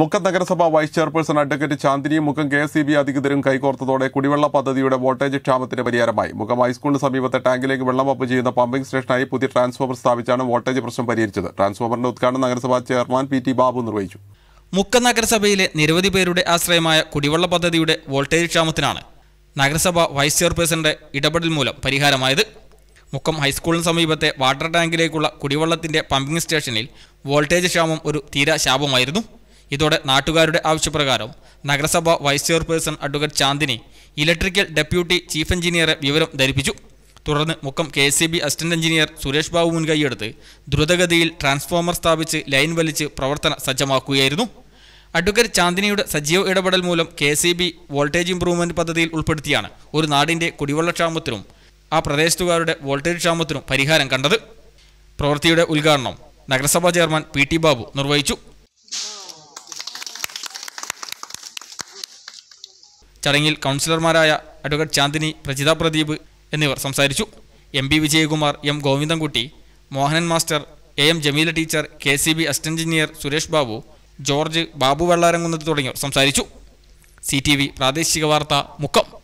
മുക്കം നഗരസഭ vice chairperson advocate ചാന്ദിനിയും Mukkam K S B അധികൃതരും കൈകോർത്തതോടെ കുടിവെള്ള പദ്ധതിയുടെ വോൾട്ടേജ് ക്ഷാമത്തിന് പരിഹാരമായി മുഖം ഹൈസ്കൂളിന് സമീപത്തെ ടാങ്കിലേക്ക് വെള്ളം പമ്പ് ചെയ്യുന്ന പമ്പിംഗ് സ്റ്റേഷനായി പുതിയ ട്രാൻസ്ഫോമർ സ്ഥാപിച്ചാണ് വോൾട്ടേജ് പ്രശ്നം പരിഹരിച്ചത് ട്രാൻസ്ഫോമറിന്റെ ഉദ്ഘാടനം നഗരസഭാ ചെയർമാൻ പി ടി ബാബു നിർവഹിച്ചു മുക്കം നഗരസഭയിലെ നിരവധി പേരുടെ ആശ്രയമായ കുടിവെള്ള പദ്ധതിയുടെ വോൾട്ടേജ് ക്ഷാമത്തിനാണ് നഗരസഭ വൈസ് ചെയർപേഴ്സന്റെ ഇടപെടൽ മൂലം പരിഹാരമായത് മുക്കം ഹൈസ്കൂളിന് സമീപത്തെ വാട്ടർ ടാങ്കിലേക്കുള്ള കുടിവെള്ളത്തിന്റെ പമ്പിംഗ് സ്റ്റേഷനിൽ വോൾട്ടേജ് ക്ഷാമം ഒരു തീരാ ഇതോടെ നാട്ടുകാരുടെ ആവശ്യപ്രകാരം നഗരസഭ vice chairperson advocate Chandini electrical deputy chief എഞ്ചിനീയറെ വിവരം ധരിപ്പിച്ചു തുടർന്ന് Mukkam K S assistant engineer Suresh Babu മുൻകൈയെടുത്ത് ദ്രുതഗതിയിൽ ട്രാൻസ്ഫോമർ സ്ഥാപിച്ച് ലൈൻ വലിച്ച് പ്രവർത്തന സജ്ജമാക്കുകയായിരുന്നു അഡ്വക്കേറ്റ് ചാന്ദിനിയുടെ സജീവ ഇടപെടൽ മൂലം കെ വോൾട്ടേജ് ഇംപ്രൂവ്മെന്റ് പദ്ധതിയിൽ ഉൾപ്പെടുത്തിയാണ് ഒരു നാടിന്റെ കുടിവെള്ളക്ഷാമത്തിനും ആ പ്രദേശത്തുകാരുടെ വോൾട്ടേജ് ക്ഷാമത്തിനും പരിഹാരം കണ്ടത് പ്രവൃത്തിയുടെ ഉദ്ഘാടനം നഗരസഭാ ചെയർമാൻ പി ടി ബാബു നിർവഹിച്ചു ചടങ്ങിൽ കൗൺസിലർമാരായ അഡ്വക്കേറ്റ് ചാന്ദിനി പ്രജിത പ്രദീപ് എന്നിവർ സംസാരിച്ചു M P Vijayakumar M Govindankutty Mohanan master A M Jameela teacher K C B assistant engineer Suresh Babu George Babu Vellaramkunnath തുടങ്ങിയവർ സംസാരിച്ചു സി ടി വി പ്രാദേശിക വാർത്ത മുക്കം